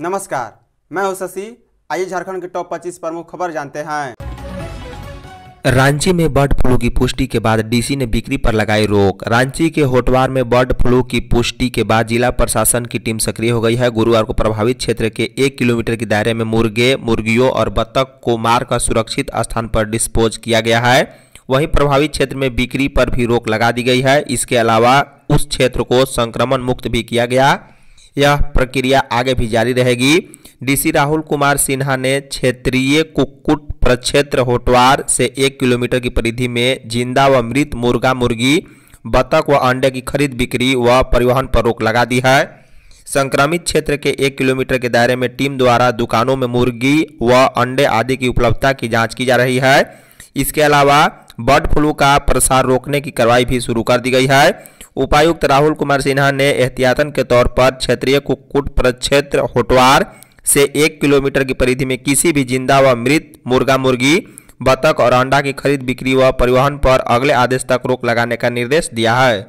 नमस्कार मैं हूं शशि आइए झारखंड के टॉप 25 प्रमुख खबर जानते हैं रांची में बर्ड फ्लू की पुष्टि के बाद डीसी ने बिक्री पर लगाई रोक रांची के होटवार में बर्ड फ्लू की पुष्टि के बाद जिला प्रशासन की टीम सक्रिय हो गई है गुरुवार को प्रभावित क्षेत्र के एक किलोमीटर के दायरे में मुर्गे मुर्गियों और बत्तख को मारकर सुरक्षित स्थान पर डिस्पोज किया गया है वहीं प्रभावित क्षेत्र में बिक्री पर भी रोक लगा दी गई है इसके अलावा उस क्षेत्र को संक्रमण मुक्त भी किया गया यह प्रक्रिया आगे भी जारी रहेगी डीसी राहुल कुमार सिन्हा ने क्षेत्रीय कुक्कुट प्रक्षेत्र होटवार से एक किलोमीटर की परिधि में जिंदा व मृत मुर्गा मुर्गी बतख व अंडे की खरीद बिक्री व परिवहन पर रोक लगा दी है संक्रमित क्षेत्र के एक किलोमीटर के दायरे में टीम द्वारा दुकानों में मुर्गी व अंडे आदि की उपलब्धता की जांच की जा रही है इसके अलावा बर्ड फ्लू का प्रसार रोकने की कार्रवाई भी शुरू कर दी गई है उपायुक्त राहुल कुमार सिन्हा ने एहतियातन के तौर पर क्षेत्रीय कुक्कुट प्रक्षेत्र होटवार से एक किलोमीटर की परिधि में किसी भी जिंदा व मृत मुर्गा मुर्गी बतख और अंडा की खरीद बिक्री व परिवहन पर अगले आदेश तक रोक लगाने का निर्देश दिया है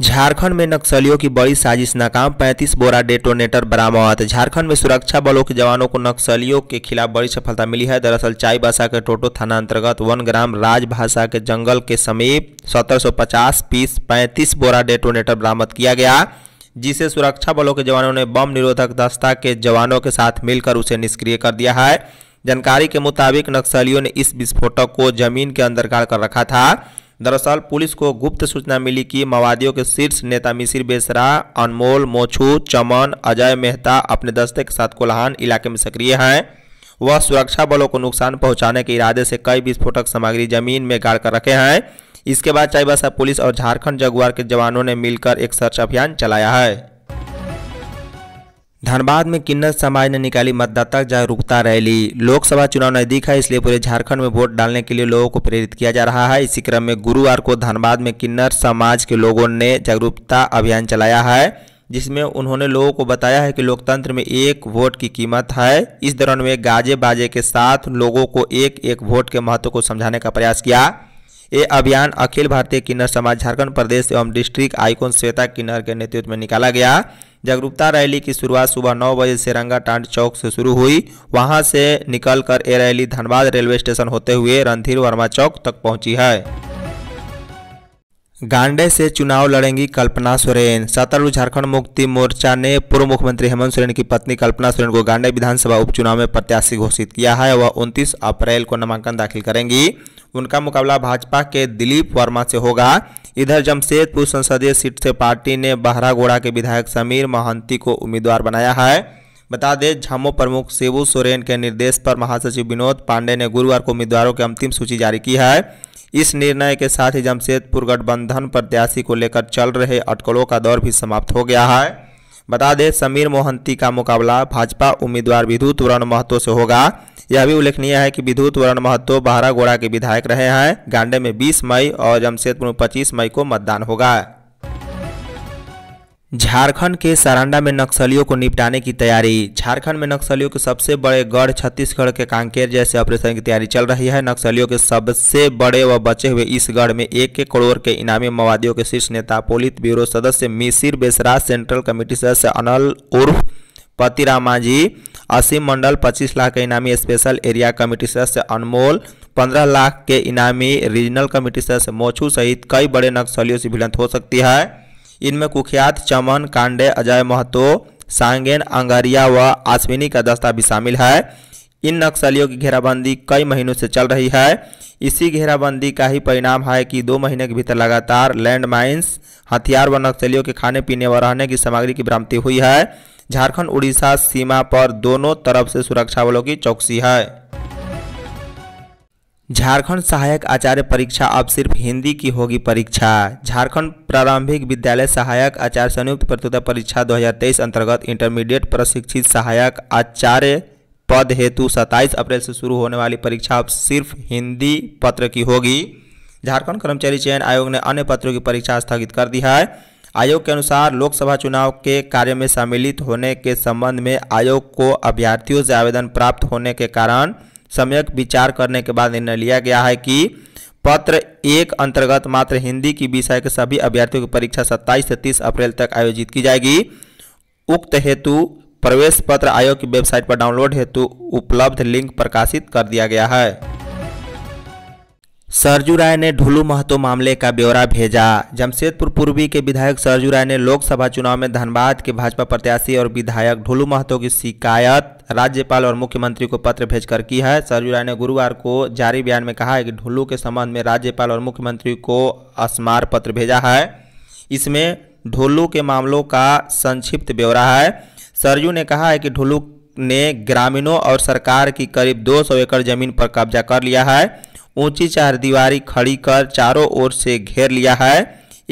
झारखंड में नक्सलियों की बड़ी साजिश नाकाम 35 बोरा डेटोनेटर बरामद झारखंड में सुरक्षा बलों के जवानों को नक्सलियों के खिलाफ बड़ी सफलता मिली है दरअसल चाईबासा के टोटो थाना अंतर्गत वन ग्राम राजभाषा के जंगल के समीप 1750 पीस 35 बोरा डेटोनेटर बरामद किया गया जिसे सुरक्षा बलों के जवानों ने बम निरोधक दस्ता के जवानों के साथ मिलकर उसे निष्क्रिय कर दिया है जानकारी के मुताबिक नक्सलियों ने इस विस्फोटक को जमीन के अंदर गाड़ कर रखा था दरअसल पुलिस को गुप्त सूचना मिली कि माओवादियों के शीर्ष नेता मिसिर बेसरा अनमोल मोछू चमन अजय मेहता अपने दस्ते के साथ कोल्हान इलाके में सक्रिय हैं वह सुरक्षा बलों को नुकसान पहुंचाने के इरादे से कई विस्फोटक सामग्री जमीन में गाड़ कर रखे हैं इसके बाद चाईबासा पुलिस और झारखंड जगुआर के जवानों ने मिलकर एक सर्च अभियान चलाया है धनबाद में किन्नर समाज ने निकाली मतदाता जागरूकता रैली लोकसभा चुनाव नजदीक है इसलिए पूरे झारखंड में वोट डालने के लिए लोगों को प्रेरित किया जा रहा है इसी क्रम में गुरुवार को धनबाद में किन्नर समाज के लोगों ने जागरूकता अभियान चलाया है जिसमें उन्होंने लोगों को बताया है कि लोकतंत्र में एक वोट की कीमत है इस दौरान वे गाजे बाजे के साथ लोगों को एक एक वोट के महत्व को समझाने का प्रयास किया ये अभियान अखिल भारतीय किन्नर समाज झारखंड प्रदेश एवं डिस्ट्रिक्ट आइकोन श्वेता किन्नर के नेतृत्व में निकाला गया जागरूकता रैली की शुरुआत सुबह नौ बजे से रंगाटांड चौक से शुरू हुई वहां से निकलकर ये रैली धनबाद रेलवे स्टेशन होते हुए रणधीर वर्मा चौक तक पहुंची है गांडे से चुनाव लड़ेंगी कल्पना सोरेन सत्रह झारखंड मुक्ति मोर्चा ने पूर्व मुख्यमंत्री हेमंत सोरेन की पत्नी कल्पना सोरेन को गांडे विधानसभा उपचुनाव में प्रत्याशी घोषित किया है वह 29 अप्रैल को नामांकन दाखिल करेंगी उनका मुकाबला भाजपा के दिलीप वर्मा से होगा इधर जमशेदपुर संसदीय सीट से पार्टी ने बहरागोड़ा के विधायक समीर महंती को उम्मीदवार बनाया है बता दें झामो प्रमुख शिवू सोरेन के निर्देश पर महासचिव विनोद पांडे ने गुरुवार को उम्मीदवारों की अंतिम सूची जारी की है इस निर्णय के साथ ही जमशेदपुर गठबंधन प्रत्याशी को लेकर चल रहे अटकलों का दौर भी समाप्त हो गया है बता दें समीर मोहंती का मुकाबला भाजपा उम्मीदवार विद्युत वरण महतो से होगा यह भी उल्लेखनीय है कि विद्युत वरण महतो बारागोड़ा के विधायक रहे हैं गांडे में 20 मई और जमशेदपुर में 25 मई को मतदान होगा झारखंड के सारंडा में नक्सलियों को निपटाने की तैयारी झारखंड में नक्सलियों के सबसे बड़े गढ़ छत्तीसगढ़ के कांकेर जैसे ऑपरेशन की तैयारी चल रही है नक्सलियों के सबसे बड़े व बचे हुए इस गढ़ में एक एक करोड़ के इनामी माओवादियों के शीर्ष नेता पोलित ब्यूरो सदस्य मिसिर बेसराज सेंट्रल कमेटी सदस्य अनल उर्फ पतिरामाजी असीम मंडल पच्चीस लाख के इनामी स्पेशल एरिया कमेटी सदस्य अनमोल पंद्रह लाख के इनामी रीजनल कमेटी सदस्य मोछू सहित कई बड़े नक्सलियों से भिड़ंत हो सकती है इनमें कुख्यात चमन कांडे अजय महतो सांगेन अंगारिया व आश्विनी का दस्ता भी शामिल है इन नक्सलियों की घेराबंदी कई महीनों से चल रही है इसी घेराबंदी का ही परिणाम है कि दो महीने के भीतर लगातार लैंड माइन्स हथियार व नक्सलियों के खाने पीने व रहने की सामग्री की भ्रांति हुई है झारखंड उड़ीसा सीमा पर दोनों तरफ से सुरक्षा बलों की चौकसी है झारखंड सहायक आचार्य परीक्षा अब सिर्फ हिंदी की होगी परीक्षा झारखंड प्रारंभिक विद्यालय सहायक आचार्य संयुक्त प्रतियोगिता परीक्षा 2023 अंतर्गत इंटरमीडिएट प्रशिक्षित सहायक आचार्य पद हेतु 27 अप्रैल से शुरू होने वाली परीक्षा अब सिर्फ हिंदी पत्र की होगी झारखंड कर्मचारी चयन आयोग ने अन्य पत्रों की परीक्षा स्थगित कर दी है आयोग के अनुसार लोकसभा चुनाव के कार्य में सम्मिलित होने के संबंध में आयोग को अभ्यर्थियों से आवेदन प्राप्त होने के कारण सम्यक विचार करने के बाद निर्णय लिया गया है कि पत्र एक अंतर्गत मात्र हिंदी की विषय के सभी अभ्यर्थियों की परीक्षा 27 से 30 अप्रैल तक आयोजित की जाएगी उक्त हेतु प्रवेश पत्र आयोग की वेबसाइट पर डाउनलोड हेतु उपलब्ध लिंक प्रकाशित कर दिया गया है सरजू राय ने ढुलू महतो मामले का ब्यौरा भेजा जमशेदपुर पूर्वी के विधायक सरजू राय ने लोकसभा चुनाव में धनबाद के भाजपा प्रत्याशी और विधायक ढुलू महतो की शिकायत राज्यपाल और मुख्यमंत्री को पत्र भेजकर की है सरजू राय ने गुरुवार को जारी बयान में कहा है कि ढुलू के संबंध में राज्यपाल और मुख्यमंत्री को अस्मार पत्र भेजा है इसमें ढुल्लू के मामलों का संक्षिप्त ब्यौरा है सरजू ने कहा है कि ढुल्लू ने ग्रामीणों और सरकार की करीब दो एकड़ जमीन पर कब्जा कर लिया है ऊंची चारदीवारी खड़ी कर चारों ओर से घेर लिया है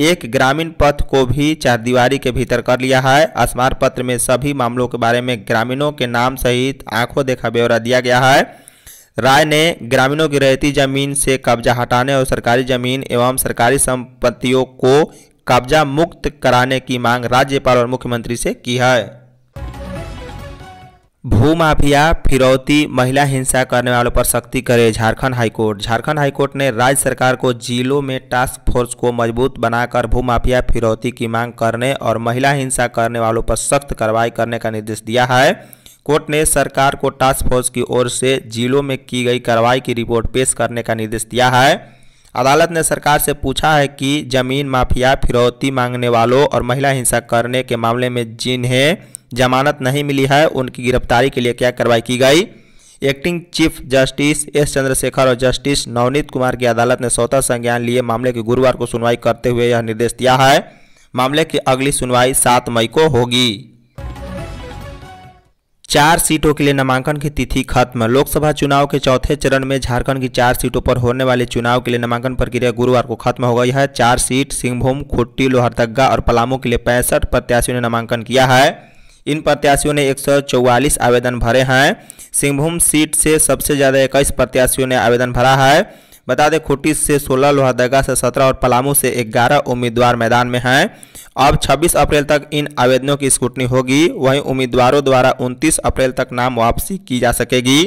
एक ग्रामीण पथ को भी चारदीवारी के भीतर कर लिया है स्मारक पत्र में सभी मामलों के बारे में ग्रामीणों के नाम सहित आंखों देखा ब्यौरा दिया गया है राय ने ग्रामीणों की रहती जमीन से कब्जा हटाने और सरकारी जमीन एवं सरकारी संपत्तियों को कब्जा मुक्त कराने की मांग राज्यपाल और मुख्यमंत्री से की है भूमाफिया फिरौती महिला हिंसा करने वालों पर सख्ती करे झारखंड हाईकोर्ट झारखंड हाईकोर्ट ने राज्य सरकार को जिलों में टास्क फोर्स को मजबूत बनाकर भूमाफिया फिरौती की मांग करने और महिला हिंसा करने वालों पर सख्त कार्रवाई करने का निर्देश दिया है कोर्ट ने सरकार को टास्क फोर्स की ओर से जिलों में की गई कार्रवाई की रिपोर्ट पेश करने का निर्देश दिया है अदालत ने सरकार से पूछा है कि जमीन माफिया फिरौती मांगने वालों और महिला हिंसा करने के मामले में जिन्हें जमानत नहीं मिली है उनकी गिरफ्तारी के लिए क्या कार्रवाई की गई acting chief justice S Chandrashekhar और जस्टिस नवनीत कुमार की अदालत ने स्वतः संज्ञान लिए मामले की गुरुवार को सुनवाई करते हुए यह निर्देश दिया है मामले की अगली सुनवाई सात मई को होगी चार सीटों के लिए नामांकन की तिथि खत्म लोकसभा चुनाव के चौथे चरण में झारखंड की चार सीटों पर होने वाले चुनाव के लिए नामांकन प्रक्रिया गुरुवार को खत्म हो गई है चार सीट सिंहभूम खुट्टी लोहरदगा और पलामू के लिए पैंसठ प्रत्याशियों ने नामांकन किया है इन प्रत्याशियों ने एक आवेदन भरे हैं सिंहभूम सीट से सबसे ज़्यादा इक्कीस प्रत्याशियों ने आवेदन भरा है बता दें खुटी से 16 लोहरदगा से 17 और पलामू से 11 उम्मीदवार मैदान में हैं अब 26 अप्रैल तक इन आवेदनों की स्क्रूटनी होगी वहीं उम्मीदवारों द्वारा 29 अप्रैल तक नाम वापसी की जा सकेगी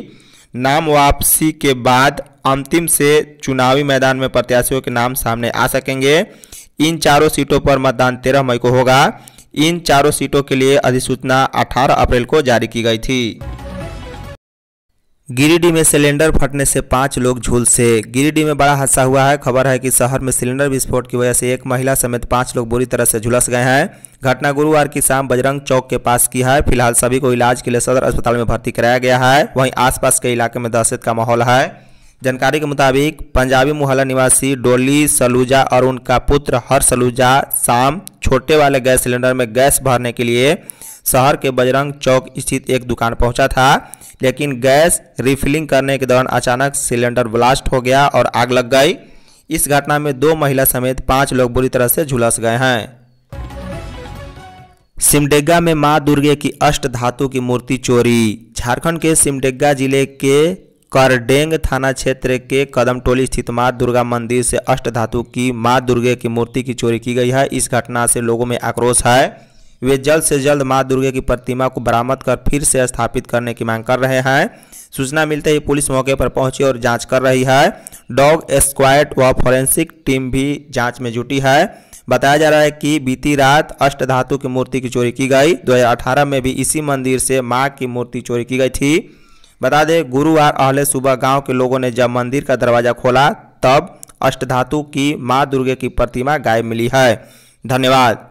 नाम वापसी के बाद अंतिम से चुनावी मैदान में प्रत्याशियों के नाम सामने आ सकेंगे इन चारों सीटों पर मतदान 13 मई को होगा इन चारों सीटों के लिए अधिसूचना 18 अप्रैल को जारी की गई थी गिरिडीह में सिलेंडर फटने से पांच लोग झूल से गिरिडीह में बड़ा हादसा हुआ है खबर है कि शहर में सिलेंडर विस्फोट की वजह से एक महिला समेत पांच लोग बुरी तरह से झुलस गए हैं घटना गुरुवार की शाम बजरंग चौक के पास की है फिलहाल सभी को इलाज के लिए सदर अस्पताल में भर्ती कराया गया है वहीं आसपास के इलाके में दहशत का माहौल है जानकारी के मुताबिक पंजाबी मोहल्ला निवासी डोली सलूजा और उनका पुत्र हर सलूजा शाम छोटे वाले गैस सिलेंडर में गैस भरने के लिए शहर के बजरंग चौक स्थित एक दुकान पहुंचा था लेकिन गैस रिफिलिंग करने के दौरान अचानक सिलेंडर ब्लास्ट हो गया और आग लग गई इस घटना में दो महिला समेत पाँच लोग बुरी तरह से झुलस गए हैं सिमडेगा में मां दुर्गे की अष्ट धातु की मूर्ति चोरी झारखंड के सिमडेगा जिले के करडेंग थाना क्षेत्र के कदम टोली स्थित माँ दुर्गा मंदिर से अष्ट धातु की माँ दुर्गे की मूर्ति की चोरी की गई है इस घटना से लोगों में आक्रोश है वे जल्द से जल्द माँ दुर्गे की प्रतिमा को बरामद कर फिर से स्थापित करने की मांग कर रहे हैं सूचना मिलते ही पुलिस मौके पर पहुंची और जांच कर रही है डॉग स्क्वाड व फॉरेंसिक टीम भी जांच में जुटी है बताया जा रहा है कि बीती रात अष्ट धातु की मूर्ति की चोरी की गई 2018 में भी इसी मंदिर से माँ की मूर्ति चोरी की गई थी बता दें गुरुवार अहले सुबह गांव के लोगों ने जब मंदिर का दरवाजा खोला तब अष्टधातु की माँ दुर्गे की प्रतिमा गायब मिली है धन्यवाद